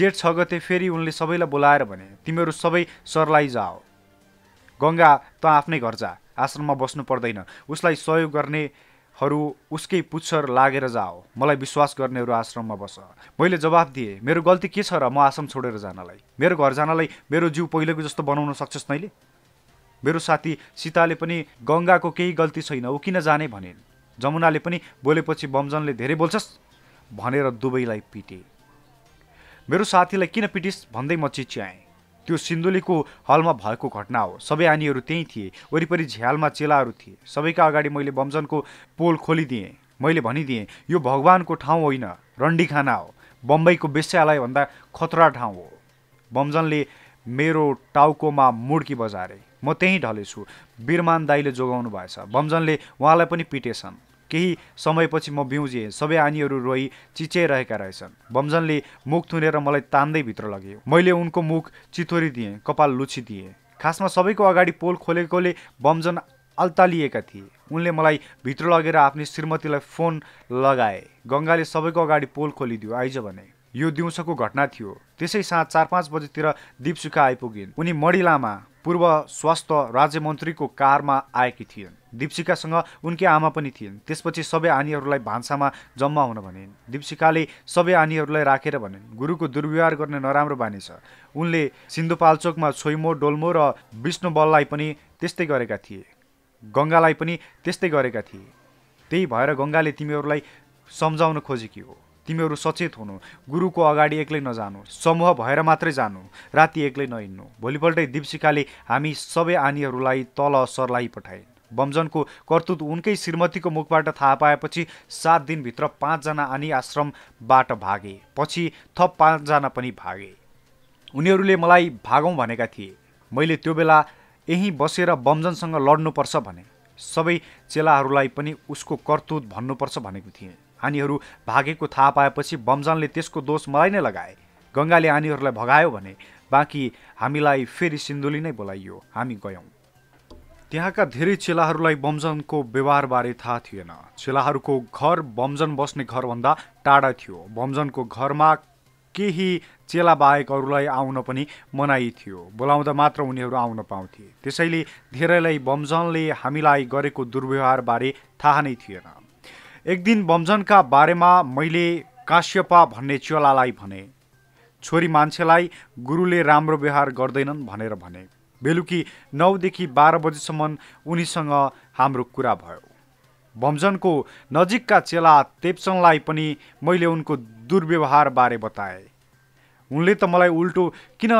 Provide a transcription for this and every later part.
जेठ छ गते फेरि उनले सबैलाई बोलाएर भने तिमीहरू सबै सरलाई जाओ गङ्गा त आफ्नै घर जा आश्रममा बस्नु पर्दैन उसलाई सहयोग गर्नेहरू उसकै पुच्छर लागेर जाओ मलाई विश्वास गर्नेहरू आश्रममा बस मैले जवाब दिएँ मेरो गल्ती के छ र म आश्रम छोडेर जानलाई मेरो घर जानलाई मेरो जिउ पहिलेको जस्तो बनाउन सक्छस् नैले मेरो साथी सीताले पनि गङ्गाको केही गल्ती छैन ऊ किन जाने भनिन् जमुनाले पनि बोलेपछि बमजनले धेरै बोल्छस् भनेर दुवैलाई पिटे मेरो साथीलाई किन पिटिस भन्दै म चिच्याएँ त्यो सिन्धुलीको हलमा भएको घटना हो सबै आनीहरू त्यहीँ थिए वरिपरि झ्यालमा चेलाहरू थिए सबैका अगाडि मैले बमजनको पोल खोलिदिएँ मैले भनिदिएँ यो भगवानको ठाउँ होइन रन्डी हो बम्बईको भन्दा खतरा ठाउँ हो बमजनले मेरो टाउकोमा मुड्की बजारे म त्यहीँ ढलेछु बिरमान दाईले जोगाउनु भएछ बमजनले उहाँलाई पनि पिटेछन् केही समयपछि म बिउजिएँ सबै आनीहरू रोही चिच्याइरहेका रहेछन् बम्जनले मुख थुनेर मलाई तान्दै भित्र लगे मैले उनको मुख चितोरी दिएँ कपाल लुछि दिएँ खासमा सबैको अगाडि पोल खोलेकोले बम्जन अल्तालिएका थिए उनले मलाई भित्र लगेर आफ्नो श्रीमतीलाई फोन लगाए गङ्गाले सबैको अगाडि पोल खोलिदियो आइज भने यो दिउँसोको घटना थियो त्यसै साँझ चार पाँच बजेतिर दिपसुका आइपुगिन् उनी मडी पूर्व स्वास्थ्य राज्यमन्त्रीको कारमा आएकी थिइन् दिप्सिकासँग उनकी आमा पनि थिइन् त्यसपछि सबै आनीहरूलाई भान्सामा जम्मा हुन भनिन् दिप्सिकाले सबै आनीहरूलाई राखेर भनिन् गुरुको दुर्व्यवहार गर्ने नराम्रो बानी छ उनले सिन्धुपाल्चोकमा छोइमो डोल्मो र विष्णु बललाई पनि त्यस्तै गरेका थिए गङ्गालाई पनि त्यस्तै गरेका थिए त्यही भएर गङ्गाले तिमीहरूलाई सम्झाउन खोजेकी हो तिमीहरू सचेत हुनु गुरुको अगाडि एक्लै नजानु समूह भएर मात्रै जानु राति एक्लै नहिँड्नु भोलिपल्टै दीपशिकाले हामी सबै आनीहरूलाई तल सरलाई पठाए बमजनको कर्तुत उनकै श्रीमतीको मुखबाट थाहा पाएपछि सात दिनभित्र पाँचजना आनी आश्रमबाट भागे पछि थप पाँचजना पनि भागे उनीहरूले मलाई भागौँ भनेका थिए मैले त्यो बेला यहीँ बसेर बमजनसँग लड्नुपर्छ भने सबै चेलाहरूलाई पनि उसको कर्तुत भन्नुपर्छ भनेको थिएँ हानीहरू भागेको थाहा पाएपछि बमजनले त्यसको दोष मलाई नै लगाए गङ्गाले हानीहरूलाई भगायो भने बाँकी हामीलाई फेरि सिन्धुली नै बोलाइयो हामी गयौँ त्यहाँका धेरै चेलाहरूलाई बमजनको व्यवहारबारे थाहा थिएन चेलाहरूको घर बमजन बस्ने घरभन्दा टाढा थियो बमजनको घरमा केही चेला बाहेक आउन पनि मनाइ थियो बोलाउँदा मात्र उनीहरू आउन पाउँथे त्यसैले धेरैलाई बमजनले हामीलाई गरेको दुर्व्यवहारबारे थाहा नै थिएन एक दिन बमजनका बारेमा मैले काश्यपा भन्ने चेलालाई भने छोरी मान्छेलाई गुरुले राम्रो व्यवहार गर्दैनन् भनेर भने बेलुकी नौदेखि बाह्र बजीसम्म उनीसँग हाम्रो कुरा भयो बमजनको नजिकका चेला तेप्चनलाई पनि मैले उनको दुर्व्यवहारबारे बताएँ उनले त मलाई उल्टो किन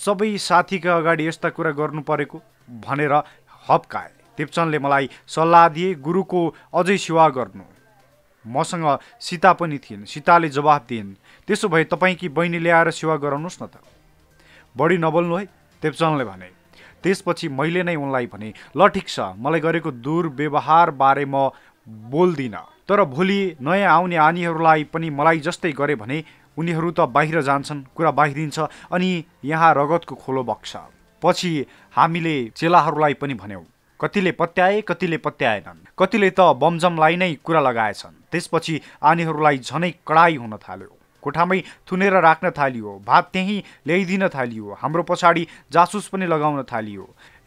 सबै साथीका अगाडि यस्ता कुरा गर्नु परेको भनेर हप्काए तेप्चनले मलाई सल्लाह दिए गुरुको अझै सेवा गर्नु मसँग सीता पनि थिइन् सीताले जवाब दिइन् त्यसो भए तपाईँकी बहिनी ल्याएर सेवा गराउनुहोस् न त बढी नबोल्नु है देवचनले भने त्यसपछि मैले नै उनलाई भने ल ठिक छ मलाई गरेको दुर्व्यवहारबारे म बोल्दिनँ तर भोलि नयाँ आउने आनीहरूलाई पनि मलाई जस्तै गरे भने उनीहरू त बाहिर जान्छन् कुरा बाहिरिन्छ अनि यहाँ रगतको खोलो बग्छ पछि हामीले चेलाहरूलाई पनि भन्यौँ कतिले पत्याए कतिले पत्याएनन् कतिले त बमजमलाई नै कुरा लगाएछन् त्यसपछि आनीहरूलाई झनै कडाई हुन थाल्यो कोठामै थुनेर राख्न थालियो भात त्यहीँ ल्याइदिन थालियो हाम्रो पछाडि जासुस पनि लगाउन थालियो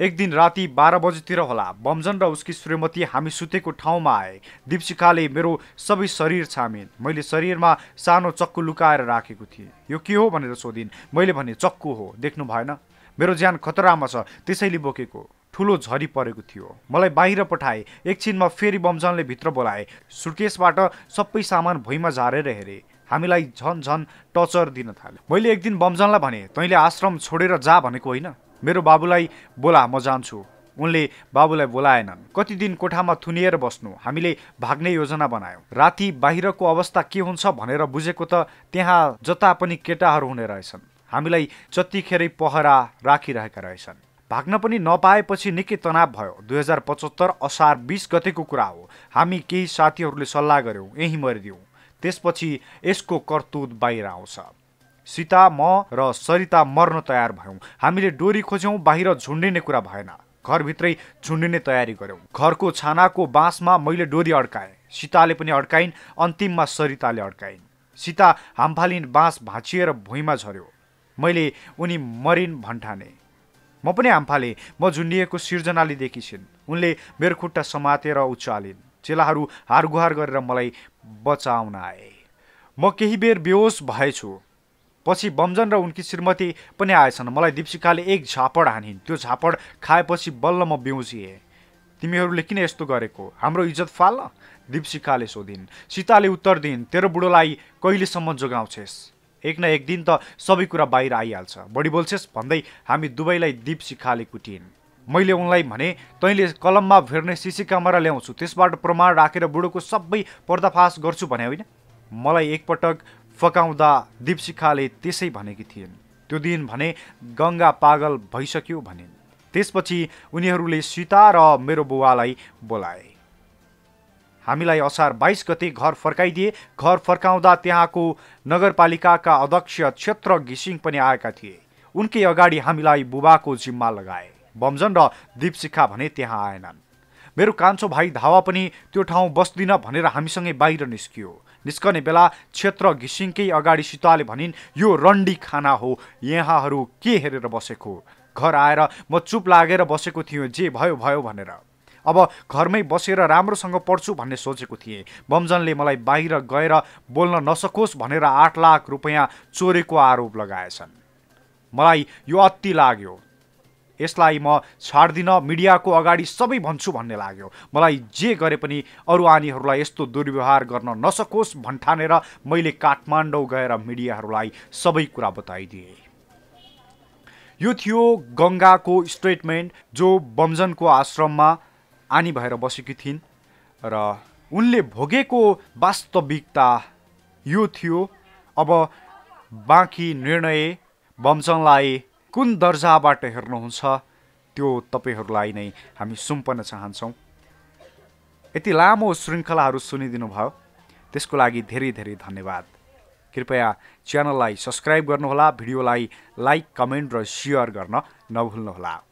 एक दिन राति बाह्र बजीतिर होला बमजन र उसकी श्रीमती हामी सुतेको ठाउँमा आए दीपशिखाले मेरो सबै शरीर छामिन् मैले शरीरमा सानो चक्कु लुकाएर राखेको थिएँ यो के हो भनेर सोधिन् मैले भने चक्कु हो देख्नु भएन मेरो ज्यान खतरामा छ त्यसैले बोकेको ठुलो झरी परेको थियो मलाई बाहिर पठाए एकछिनमा फेरि बमजनले भित्र बोलाए सुर्केसबाट सबै सामान भुइँमा झारेर हेरेँ हामीलाई झन् झन टचर दिन थाल्यो मैले एक दिन बमजनलाई भने तैँले आश्रम छोडेर जा भनेको होइन मेरो बाबुलाई बोला म जान्छु उनले बाबुलाई बोलाएनन् कति दिन कोठामा थुनिएर बस्नु हामीले भाग्ने योजना बनायौँ राति बाहिरको अवस्था के हुन्छ भनेर बुझेको त त्यहाँ जता पनि केटाहरू हुने रहेछन् हामीलाई जतिखेरै पहरा राखिरहेका रहेछन् भाग्न पनि नपाएपछि निकै तनाव भयो दुई हजार पचहत्तर असार बिस गतेको कुरा हो हामी केही साथीहरूले सल्लाह गऱ्यौँ यहीँ मरिदिउँ त्यसपछि यसको कर्तुत बाहिर आउँछ सीता म र सरिता मर्न तयार भयौँ हामीले डोरी खोज्यौँ बाहिर झुन्डिने कुरा भएन घरभित्रै झुन्डिने तयारी गऱ्यौँ घरको छानाको बाँसमा मैले डोरी अड्काएँ सीताले पनि अड्काइन् अन्तिममा सरिताले अड्काइन् सीता हाम्फालिन बाँस भाँचिएर भुइँमा झऱ्यो मैले उनी मरिन् भन्ठाने म पनि हाम्फाले म झुन्डिएको सिर्जनाले छिन् उनले मेरो खुट्टा समातेर उचालिन् चेलाहरू हारगुहार गरेर मलाई बचाउन आए म केही बेर बेहोस भएछु पछि बमजन र उनकी श्रीमती पनि आएछन् मलाई दिप्सिकाले एक झापड हानिन् त्यो झापड खाएपछि बल्ल म बेउजिएँ तिमीहरूले किन यस्तो गरेको हाम्रो इज्जत फाल दिप्सिकाले सोधिन् सीताले उत्तर दिन् तेरो बुढोलाई कहिलेसम्म जोगाउँछेस् एक न एक दिन त सबै कुरा बाहिर आइहाल्छ बढी बोल्छेस् भन्दै हामी दुवैलाई दिप सिखाले कुटिन् मैले उनलाई भने तैँले कलममा फेर्ने सिसी क्यामेरा ल्याउँछु त्यसबाट प्रमाण राखेर बुढोको सबै पर्दाफास गर्छु भने होइन मलाई एकपटक फकाउँदा दीपशिखाले त्यसै भनेकी थिइन् त्यो दिन भने गङ्गा पागल भइसक्यो भनिन् त्यसपछि उनीहरूले सीता र मेरो बुवालाई बोलाए हामीलाई असार बाइस गते घर फर्काइदिए घर फर्काउँदा त्यहाँको नगरपालिकाका अध्यक्ष क्षेत्र घिसिङ पनि आएका थिए उनकै अगाडि हामीलाई बुबाको जिम्मा लगाए बमजन र दीपशिखा भने त्यहाँ आएनन् मेरो कान्छो भाइ धावा पनि त्यो ठाउँ बस्दिन भनेर हामीसँगै बाहिर निस्कियो निस्कने बेला क्षेत्र घिसिङकै अगाडि सीताले भनिन् यो रन्डी खाना हो यहाँहरू के हेरेर बसेको घर आएर म चुप लागेर बसेको थियो जे भयो भयो भनेर अब घरमै बसेर राम्रोसँग पढ्छु भन्ने सोचेको थिएँ बमजनले मलाई बाहिर गएर बोल्न नसकोस् भनेर आठ लाख रुपियाँ चोरेको आरोप लगाएछन् मलाई यो अति लाग्यो यसलाई म छाड्दिनँ मिडियाको अगाडि सबै भन्छु भन्ने लाग्यो मलाई जे गरे पनि अरू आनीहरूलाई यस्तो दुर्व्यवहार गर्न नसकोस् भन्ठानेर मैले काठमाडौँ गएर मिडियाहरूलाई सबै कुरा बताइदिएँ यो थियो गङ्गाको स्टेटमेन्ट जो बमजनको आश्रममा आनी भएर बसेकी थिइन् र उनले भोगेको वास्तविकता यो थियो अब बाँकी निर्णय बमचनलाई कुन दर्जाबाट हेर्नुहुन्छ त्यो तपाईँहरूलाई नै हामी सुम्पन चाहन्छौँ यति लामो श्रृङ्खलाहरू सुनिदिनु भयो त्यसको लागि धेरै धेरै धन्यवाद कृपया च्यानललाई सब्सक्राइब गर्नुहोला भिडियोलाई लाइक कमेन्ट र सेयर गर्न नभुल्नुहोला